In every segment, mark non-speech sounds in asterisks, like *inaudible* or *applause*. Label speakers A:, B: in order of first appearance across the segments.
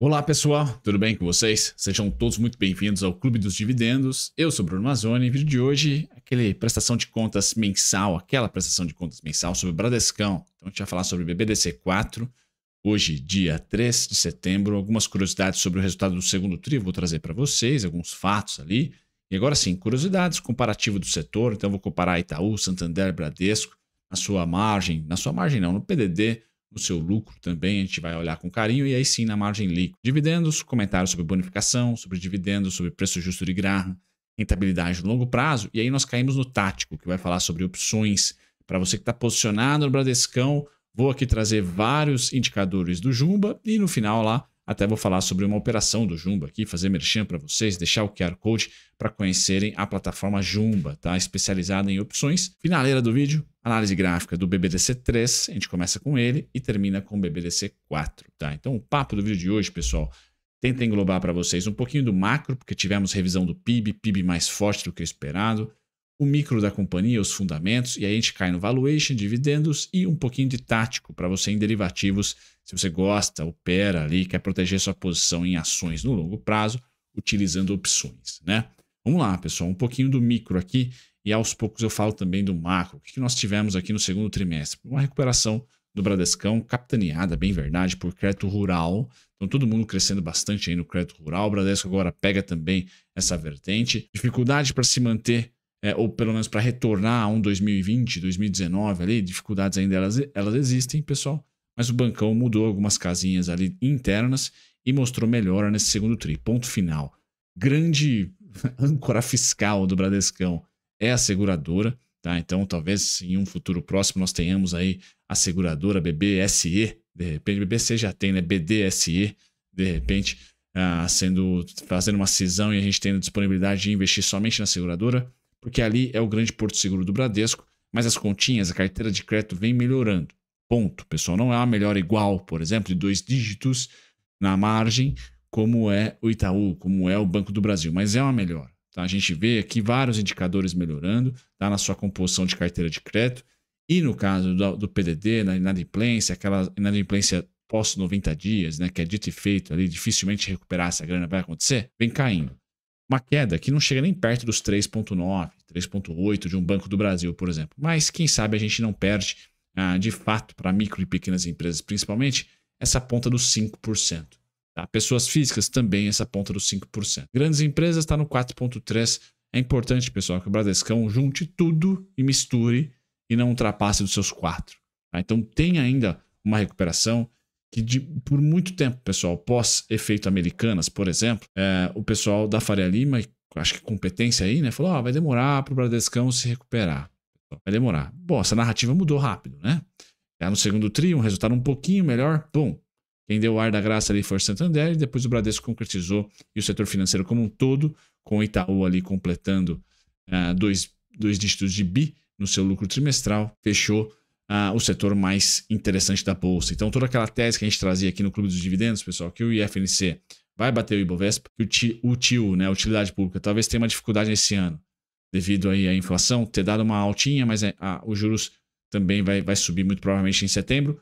A: Olá pessoal, tudo bem com vocês? Sejam todos muito bem-vindos ao Clube dos Dividendos. Eu sou Bruno Mazzoni e vídeo de hoje aquele prestação de contas mensal, aquela prestação de contas mensal sobre o Bradescão. Então a gente vai falar sobre o BBDC4, hoje dia 3 de setembro, algumas curiosidades sobre o resultado do segundo trio, vou trazer para vocês, alguns fatos ali. E agora sim, curiosidades, comparativo do setor, então vou comparar Itaú, Santander, Bradesco, na sua margem, na sua margem não, no PDD, o seu lucro também a gente vai olhar com carinho e aí sim na margem líquida. Dividendos, comentários sobre bonificação, sobre dividendos, sobre preço justo de grana, rentabilidade no longo prazo. E aí nós caímos no tático, que vai falar sobre opções. Para você que está posicionado no Bradescão, vou aqui trazer vários indicadores do Jumba e no final lá até vou falar sobre uma operação do Jumba aqui, fazer merchan para vocês, deixar o QR Code para conhecerem a plataforma Jumba, tá? especializada em opções. Finaleira do vídeo, Análise gráfica do BBDC 3, a gente começa com ele e termina com o BBDC 4, tá? Então o papo do vídeo de hoje, pessoal, tenta englobar para vocês um pouquinho do macro, porque tivemos revisão do PIB, PIB mais forte do que o esperado, o micro da companhia, os fundamentos, e aí a gente cai no valuation, dividendos e um pouquinho de tático para você em derivativos, se você gosta, opera ali, quer proteger sua posição em ações no longo prazo, utilizando opções, né? Vamos lá, pessoal, um pouquinho do micro aqui. E aos poucos eu falo também do macro, o que nós tivemos aqui no segundo trimestre. Uma recuperação do Bradescão, capitaneada, bem verdade, por crédito rural. Então, todo mundo crescendo bastante aí no crédito rural. O Bradesco agora pega também essa vertente. Dificuldade para se manter, é, ou pelo menos para retornar a um 2020, 2019 ali. Dificuldades ainda elas, elas existem, pessoal. Mas o bancão mudou algumas casinhas ali internas e mostrou melhora nesse segundo tri. Ponto final. Grande *laughs* âncora fiscal do Bradescão é a seguradora, tá? Então talvez em um futuro próximo nós tenhamos aí a seguradora BBSE, de repente, BBC já tem, né? BDSE, de repente, ah, sendo, fazendo uma cisão e a gente tendo disponibilidade de investir somente na seguradora, porque ali é o grande porto seguro do Bradesco, mas as continhas, a carteira de crédito vem melhorando. Ponto, pessoal. Não é a melhor igual, por exemplo, de dois dígitos na margem, como é o Itaú, como é o Banco do Brasil, mas é uma melhor. Então A gente vê aqui vários indicadores melhorando tá? na sua composição de carteira de crédito. E no caso do, do PDD, na inadimplência, aquela inadimplência pós 90 dias, né, que é dito e feito ali, dificilmente recuperar essa grana vai acontecer, vem caindo. Uma queda que não chega nem perto dos 3,9, 3,8 de um Banco do Brasil, por exemplo. Mas quem sabe a gente não perde, ah, de fato, para micro e pequenas empresas principalmente, essa ponta dos 5%. Tá? Pessoas físicas também essa ponta dos 5%. Grandes empresas está no 4,3%. É importante, pessoal, que o Bradescão junte tudo e misture e não ultrapasse dos seus 4%. Tá? Então tem ainda uma recuperação que de, por muito tempo, pessoal, pós-efeito Americanas, por exemplo, é, o pessoal da Faria Lima, acho que competência aí, né? Falou, ah, vai demorar para o Bradescão se recuperar. Vai demorar. Bom, essa narrativa mudou rápido, né? Já no segundo trio, um resultado um pouquinho melhor, bom, quem deu o ar da graça ali foi o Santander, e depois o Bradesco concretizou e o setor financeiro como um todo, com o Itaú ali completando ah, dois, dois dígitos de bi no seu lucro trimestral, fechou ah, o setor mais interessante da bolsa. Então, toda aquela tese que a gente trazia aqui no Clube dos Dividendos, pessoal, que o IFNC vai bater o Ibovespa, que o TIL, né, a utilidade pública, talvez tenha uma dificuldade esse ano, devido aí à inflação ter dado uma altinha, mas é, a, os juros também vai, vai subir muito provavelmente em setembro,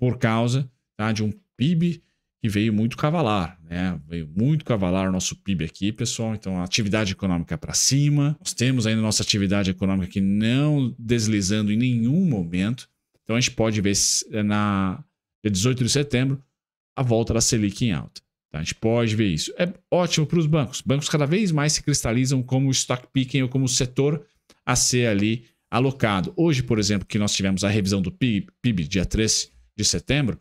A: por causa tá, de um PIB, que veio muito cavalar, né? Veio muito cavalar o nosso PIB aqui, pessoal. Então, a atividade econômica é para cima. Nós temos ainda nossa atividade econômica que não deslizando em nenhum momento. Então, a gente pode ver eh, na 18 de setembro a volta da Selic em alta. Tá? A gente pode ver isso. É ótimo para os bancos. Bancos cada vez mais se cristalizam como stock picking ou como setor a ser ali alocado. Hoje, por exemplo, que nós tivemos a revisão do PIB, PIB dia 3 de setembro,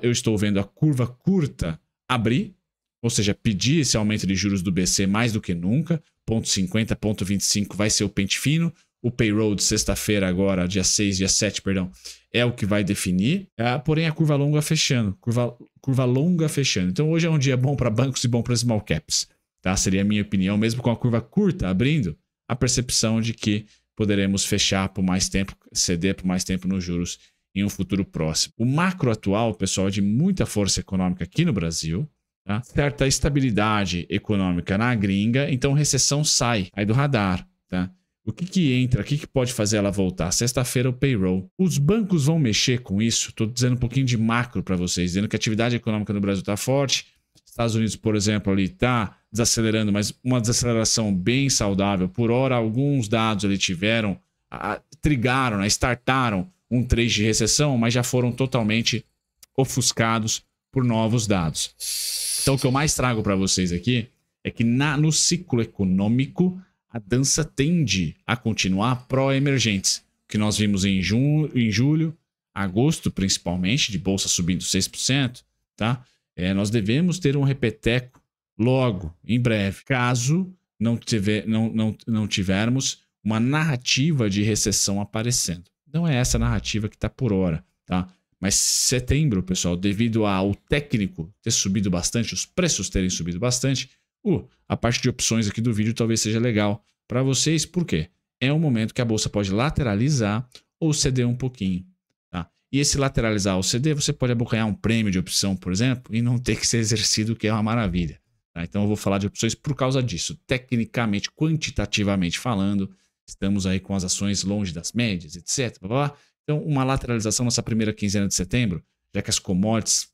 A: eu estou vendo a curva curta abrir, ou seja, pedir esse aumento de juros do BC mais do que nunca. 0,50, 0,25 vai ser o pente fino. O payroll de sexta-feira agora, dia 6, dia 7, perdão, é o que vai definir. Ah, porém, a curva longa fechando. Curva, curva longa fechando. Então, hoje é um dia bom para bancos e bom para small caps. Tá? Seria a minha opinião, mesmo com a curva curta abrindo, a percepção de que poderemos fechar por mais tempo, ceder por mais tempo nos juros em um futuro próximo. O macro atual, pessoal, é de muita força econômica aqui no Brasil. Tá? Certa estabilidade econômica na gringa, então recessão sai aí do radar. Tá? O que, que entra? O que, que pode fazer ela voltar? Sexta-feira o payroll. Os bancos vão mexer com isso? Estou dizendo um pouquinho de macro para vocês, dizendo que a atividade econômica no Brasil está forte. Estados Unidos, por exemplo, ali está desacelerando, mas uma desaceleração bem saudável. Por hora, alguns dados ali tiveram, a, trigaram, né? startaram um 3 de recessão, mas já foram totalmente ofuscados por novos dados. Então, o que eu mais trago para vocês aqui é que na, no ciclo econômico, a dança tende a continuar pró-emergentes, que nós vimos em, junho, em julho, agosto principalmente, de bolsa subindo 6%, tá? É, nós devemos ter um repeteco logo, em breve, caso não, tiver, não, não, não tivermos uma narrativa de recessão aparecendo. Não é essa narrativa que está por hora, tá? Mas setembro, pessoal, devido ao técnico ter subido bastante, os preços terem subido bastante, uh, a parte de opções aqui do vídeo talvez seja legal para vocês, por quê? É um momento que a bolsa pode lateralizar ou ceder um pouquinho. Tá? E esse lateralizar ou ceder, você pode abocanhar um prêmio de opção, por exemplo, e não ter que ser exercido, que é uma maravilha. Tá? Então eu vou falar de opções por causa disso, tecnicamente, quantitativamente falando, estamos aí com as ações longe das médias, etc. Blá, blá, Então, uma lateralização nessa primeira quinzena de setembro, já que as commodities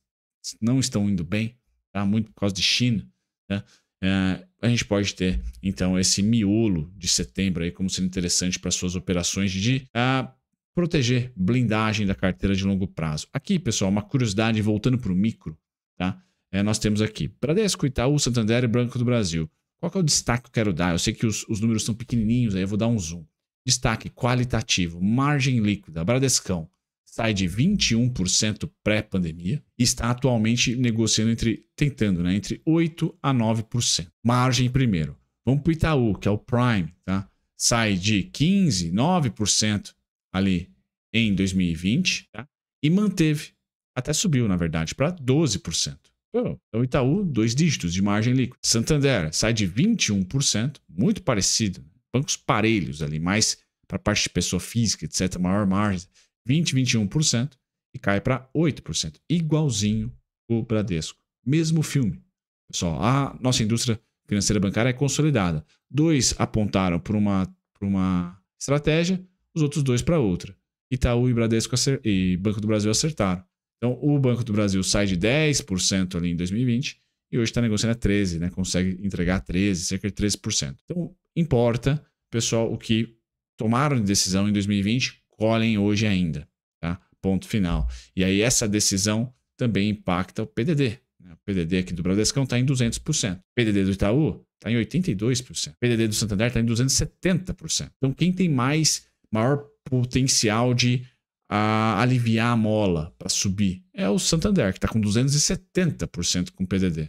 A: não estão indo bem, tá? muito por causa de China, né? é, a gente pode ter, então, esse miolo de setembro aí como sendo interessante para suas operações de uh, proteger blindagem da carteira de longo prazo. Aqui, pessoal, uma curiosidade voltando para o micro, tá? É, nós temos aqui Bradesco, Itaú, Santander e Banco do Brasil. Qual é o destaque que eu quero dar? Eu sei que os, os números são pequenininhos, aí eu vou dar um zoom. Destaque qualitativo, margem líquida, Bradescão sai de 21% pré-pandemia e está atualmente negociando entre, tentando, né, entre 8% a 9%. Margem primeiro. Vamos para o Itaú, que é o Prime, tá? Sai de 15%, 9% ali em 2020 tá? e manteve, até subiu, na verdade, para 12% então Itaú, dois dígitos de margem líquida. Santander sai de 21%, muito parecido. Né? Bancos parelhos ali, mais para parte de pessoa física, etc., maior margem, 20%, 21%, e cai para 8%. Igualzinho o Bradesco. Mesmo filme. Pessoal, a nossa indústria financeira bancária é consolidada. Dois apontaram para uma, uma estratégia, os outros dois para outra. Itaú e Bradesco e Banco do Brasil acertaram. Então, o Banco do Brasil sai de 10% ali em 2020 e hoje está negociando a 13%, né? consegue entregar 13%, cerca de 13%. Então, importa, pessoal, o que tomaram de decisão em 2020, colhem hoje ainda. Tá? Ponto final. E aí, essa decisão também impacta o PDD. Né? O PDD aqui do Bradescão está em 200%. O PDD do Itaú está em 82%. O PDD do Santander está em 270%. Então, quem tem mais, maior potencial de a aliviar a mola para subir é o Santander, que está com 270% com PDD.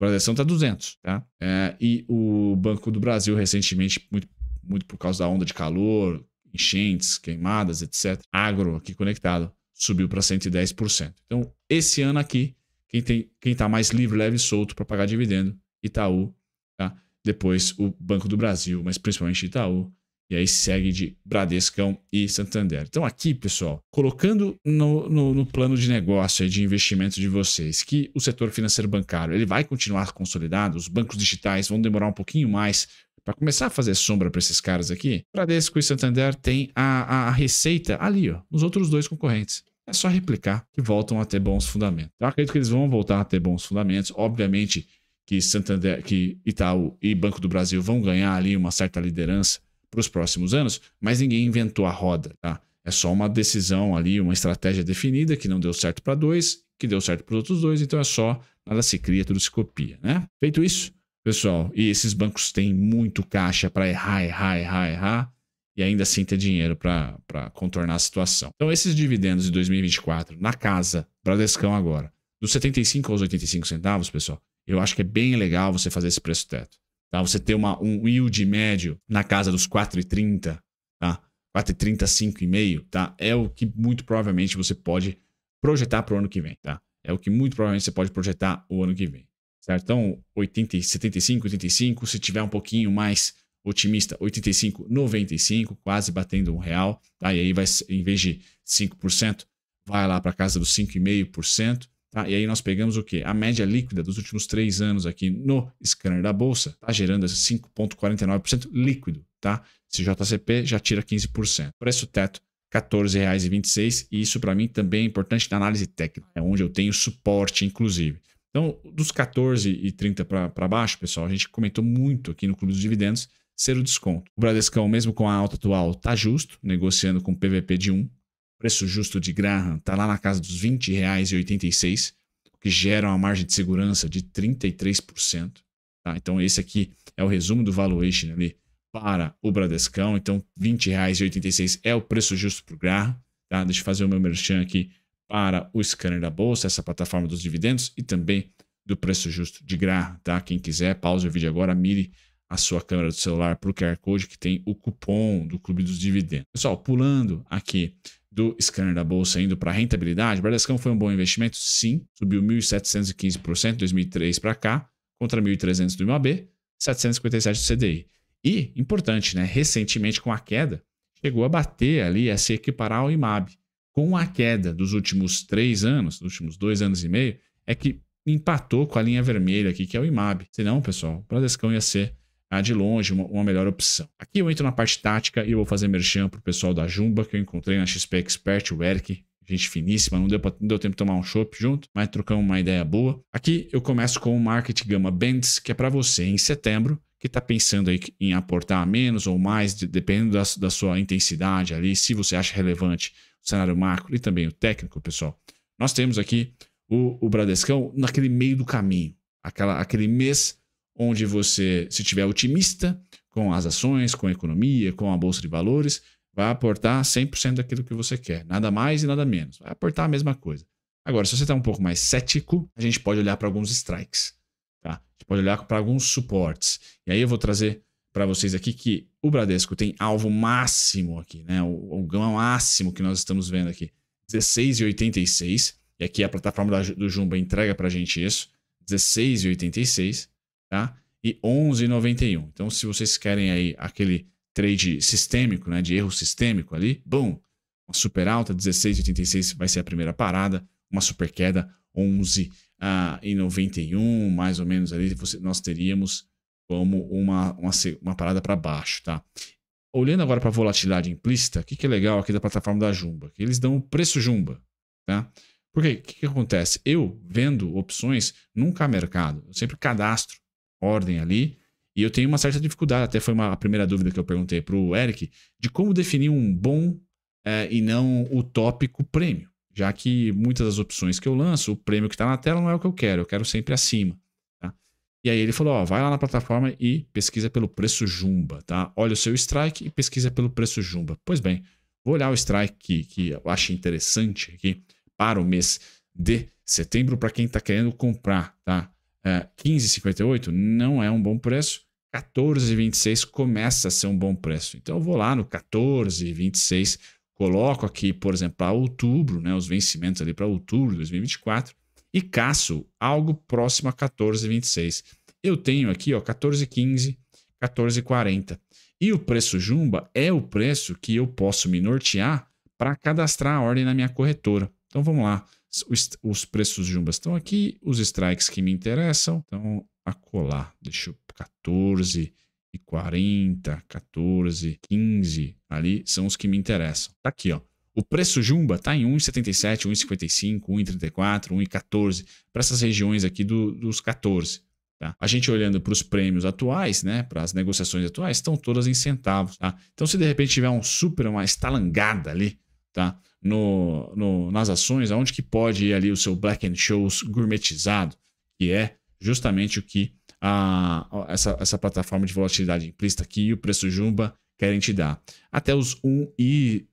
A: O Bradescão está 200, tá? É, e o Banco do Brasil, recentemente, muito, muito por causa da onda de calor, enchentes, queimadas, etc. Agro aqui conectado, subiu para 110%. Então, esse ano aqui, quem tem quem está mais livre, leve e solto para pagar dividendo, Itaú, tá? Depois o Banco do Brasil, mas principalmente Itaú, e aí segue de Bradescão e Santander. Então, aqui, pessoal, colocando no, no, no plano de negócio e de investimento de vocês que o setor financeiro bancário ele vai continuar consolidado, os bancos digitais vão demorar um pouquinho mais para começar a fazer sombra para esses caras aqui. Bradesco e Santander têm a, a receita ali, ó, nos outros dois concorrentes. É só replicar que voltam a ter bons fundamentos. acredito que eles vão voltar a ter bons fundamentos. Obviamente que Santander, que Itaú e Banco do Brasil vão ganhar ali uma certa liderança para os próximos anos, mas ninguém inventou a roda, tá? É só uma decisão ali, uma estratégia definida que não deu certo para dois, que deu certo para os outros dois, então é só nada se cria, tudo se copia, né? Feito isso, pessoal, e esses bancos têm muito caixa para errar, errar, errar, errar, e ainda assim ter dinheiro para contornar a situação. Então, esses dividendos de 2024 na casa, Bradescão agora, dos 75 aos 85 centavos, pessoal, eu acho que é bem legal você fazer esse preço teto. Tá? Você ter uma, um yield médio na casa dos 4,30, tá? 4,30, 5,5, tá? É o que muito provavelmente você pode projetar para o ano que vem, tá? É o que muito provavelmente você pode projetar o ano que vem, certo? Então, 80, 75, 85, se tiver um pouquinho mais otimista, 85, 95, quase batendo um real, tá? E aí vai, em vez de 5%, vai lá para casa dos 5,5%, Tá? E aí nós pegamos o quê? A média líquida dos últimos três anos aqui no scanner da Bolsa está gerando 5,49% líquido. Tá? Se JCP já tira 15%. Preço teto R$14,26. e isso para mim também é importante na análise técnica, é onde eu tenho suporte, inclusive. Então, dos R$14,30 para baixo, pessoal, a gente comentou muito aqui no Clube dos Dividendos ser o desconto. O Bradescão, mesmo com a alta atual, está justo, negociando com PVP de 1, preço justo de Graham está lá na casa dos R$ 20,86, o que gera uma margem de segurança de 33%. Tá? Então, esse aqui é o resumo do valuation ali para o Bradescão. Então, R$ 20,86 é o preço justo para o Graham. Tá? Deixa eu fazer o meu merchan aqui para o scanner da Bolsa, essa plataforma dos dividendos e também do preço justo de Graham. Tá? Quem quiser, pause o vídeo agora, mire a sua câmera do celular para o QR Code que tem o cupom do Clube dos Dividendos. Pessoal, pulando aqui do scanner da bolsa indo para rentabilidade, Bradescão foi um bom investimento? Sim, subiu 1.715% de 2003 para cá, contra 1.300 do IMAB, 757 do CDI. E, importante, né, recentemente com a queda, chegou a bater ali, a se equiparar ao IMAB. Com a queda dos últimos três anos, dos últimos dois anos e meio, é que empatou com a linha vermelha aqui, que é o IMAB. Senão, pessoal, o Bradescão ia ser ah, de longe uma, uma, melhor opção. Aqui eu entro na parte tática e eu vou fazer merchan pro pessoal da Jumba que eu encontrei na XP Expert, o Eric. Gente finíssima, não deu, pra, não deu tempo de tomar um chopp junto, mas trocamos uma ideia boa. Aqui eu começo com o Market Gama Bands, que é para você em setembro, que está pensando aí em aportar menos ou mais, de, dependendo da, da sua intensidade ali, se você acha relevante o cenário macro e também o técnico, pessoal. Nós temos aqui o, o Bradescão naquele meio do caminho, aquela, aquele mês onde você, se tiver otimista com as ações, com a economia, com a bolsa de valores, vai aportar 100% daquilo que você quer, nada mais e nada menos. Vai aportar a mesma coisa. Agora, se você está um pouco mais cético, a gente pode olhar para alguns strikes, tá? A gente pode olhar para alguns suportes. E aí eu vou trazer para vocês aqui que o Bradesco tem alvo máximo aqui, né? O, o gama máximo que nós estamos vendo aqui, 16,86. E aqui a plataforma da, do Jumba entrega para a gente isso, 16,86 tá? E 11,91. Então, se vocês querem aí aquele trade sistêmico, né, de erro sistêmico ali, bom, uma super alta 16,86 vai ser a primeira parada, uma super queda 11,91, ah, mais ou menos ali, você, nós teríamos como uma, uma, uma parada para baixo, tá? Olhando agora para a volatilidade implícita, o que, que é legal aqui da plataforma da Jumba? Que eles dão o preço Jumba, tá? Porque o que, que acontece? Eu vendo opções nunca a mercado, eu sempre cadastro ordem ali. E eu tenho uma certa dificuldade, até foi uma, a primeira dúvida que eu perguntei para o Eric, de como definir um bom é, e não utópico prêmio. Já que muitas das opções que eu lanço, o prêmio que está na tela não é o que eu quero, eu quero sempre acima. Tá? E aí ele falou: ó, vai lá na plataforma e pesquisa pelo preço Jumba, tá? Olha o seu strike e pesquisa pelo preço Jumba. Pois bem, vou olhar o strike que, que eu acho interessante aqui para o mês de setembro para quem está querendo comprar, tá? 15,58 é, não é um bom preço. 14,26 começa a ser um bom preço. Então eu vou lá no 14,26, coloco aqui, por exemplo, para outubro, né, os vencimentos ali para outubro de 2024 e caço algo próximo a 14,26. Eu tenho aqui, ó, 14,15, 14,40. E o preço Jumba é o preço que eu posso me nortear para cadastrar a ordem na minha corretora. Então vamos lá. Os, os preços jumbas estão aqui, os strikes que me interessam estão a colar. Deixa eu 14 e 40, 14, 15, ali são os que me interessam. Tá aqui, ó. O preço Jumba tá em 1,77, 1,55, 1,34, 1,14, para essas regiões aqui do, dos 14. Tá? A gente olhando para os prêmios atuais, né, para as negociações atuais, estão todas em centavos. Tá? Então, se de repente tiver um super, uma estalangada ali, tá? no, no, nas ações, aonde que pode ir ali o seu Black and Shows gourmetizado, que é justamente o que a, essa, essa plataforma de volatilidade implícita aqui e o preço Jumba querem te dar. Até os 1,14,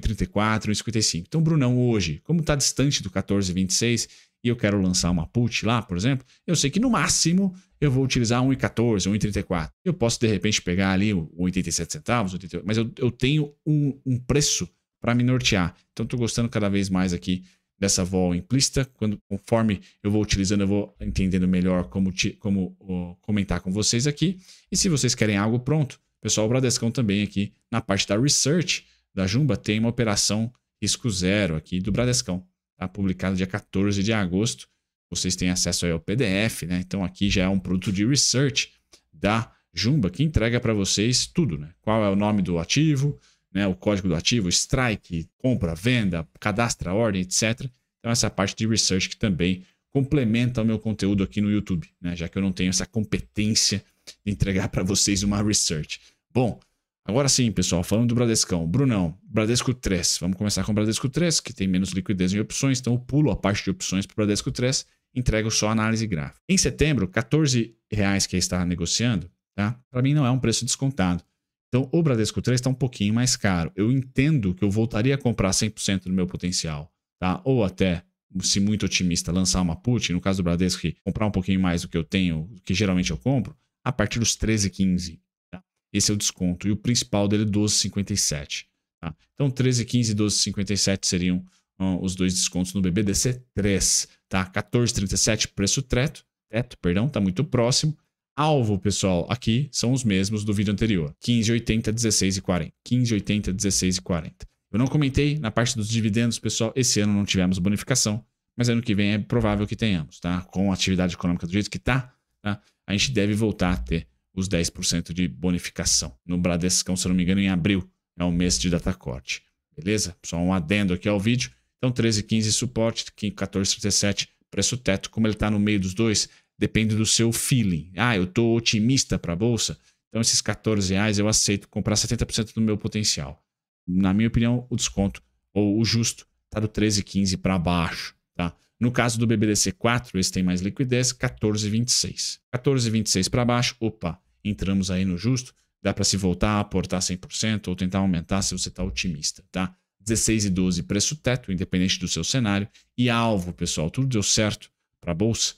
A: 1,34, 1,55. Então, Brunão, hoje, como está distante do 14,26 e eu quero lançar uma put lá, por exemplo, eu sei que no máximo eu vou utilizar 1,14, 1,34. Eu posso, de repente, pegar ali 87 centavos, 88, mas eu, eu tenho um, um preço para me nortear. Então estou gostando cada vez mais aqui dessa vol implícita. Quando, conforme eu vou utilizando, eu vou entendendo melhor como, como comentar com vocês aqui. E se vocês querem algo pronto, pessoal, o Bradescão também aqui na parte da research da Jumba tem uma operação risco zero aqui do Bradescão, Está publicado dia 14 de agosto. Vocês têm acesso ao PDF, né? Então aqui já é um produto de research da Jumba que entrega para vocês tudo, né? Qual é o nome do ativo, né, o código do ativo, strike, compra, venda, cadastra, ordem, etc. Então, essa parte de research que também complementa o meu conteúdo aqui no YouTube, né, já que eu não tenho essa competência de entregar *laughs* para vocês uma research. Bom, agora sim, pessoal, falando do Bradescão. Brunão, Bradesco 3. Vamos começar com o Bradesco 3, que tem menos liquidez em opções, então eu pulo a parte de opções para o Bradesco 3 entrego só análise gráfica. Em setembro, R$14,00 que está negociando, tá? para mim não é um preço descontado. Então, o Bradesco 3 está um pouquinho mais caro. Eu entendo que eu voltaria a comprar 100% do meu potencial, tá? Ou até, se muito otimista, lançar uma put, no caso do Bradesco, comprar um pouquinho mais do que eu tenho, que geralmente eu compro, a partir dos 13,15. Tá? Esse é o desconto. E o principal dele é 12,57. Tá? Então, 13,15 e 12,57 seriam uh, os dois descontos no BBDC 3, tá? 14,37 preço teto, teto, perdão, está muito próximo alvo, pessoal, aqui são os mesmos do vídeo anterior. 1580, 16 e 40. 1580, 16 e 40. Eu não comentei na parte dos dividendos, pessoal, esse ano não tivemos bonificação, mas ano que vem é provável que tenhamos, tá? Com a atividade econômica do jeito que tá, tá? a gente deve voltar a ter os 10% de bonificação. No Bradescão, se eu não me engano, em abril é o mês de data corte. Beleza? Só um adendo aqui ao vídeo. Então, 13,15 suporte, 14,37 preço teto. Como ele está no meio dos dois, Depende do seu feeling. Ah, eu estou otimista para a bolsa, então esses 14 reais eu aceito comprar 70% do meu potencial. Na minha opinião, o desconto ou o justo está do 13,15 para baixo. Tá? No caso do BBDC 4, esse tem mais liquidez, 14,26. 14,26 para baixo, opa, entramos aí no justo. Dá para se voltar a aportar 100% ou tentar aumentar se você está otimista, tá? 16 e 12 preço teto, independente do seu cenário. E alvo, pessoal, tudo deu certo para a bolsa.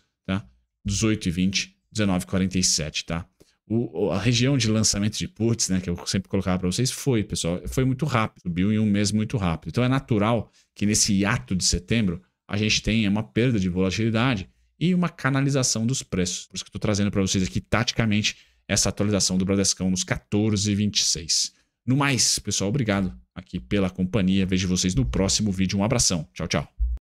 A: 18 e 20, 19 e 47, tá? O, a região de lançamento de puts, né, que eu sempre colocava para vocês, foi, pessoal, foi muito rápido, subiu em um mês muito rápido. Então é natural que nesse hiato de setembro a gente tenha uma perda de volatilidade e uma canalização dos preços. Por isso que estou trazendo para vocês aqui, taticamente, essa atualização do Bradescão nos 14,26. No mais, pessoal, obrigado aqui pela companhia. Vejo vocês no próximo vídeo. Um abração. Tchau, tchau.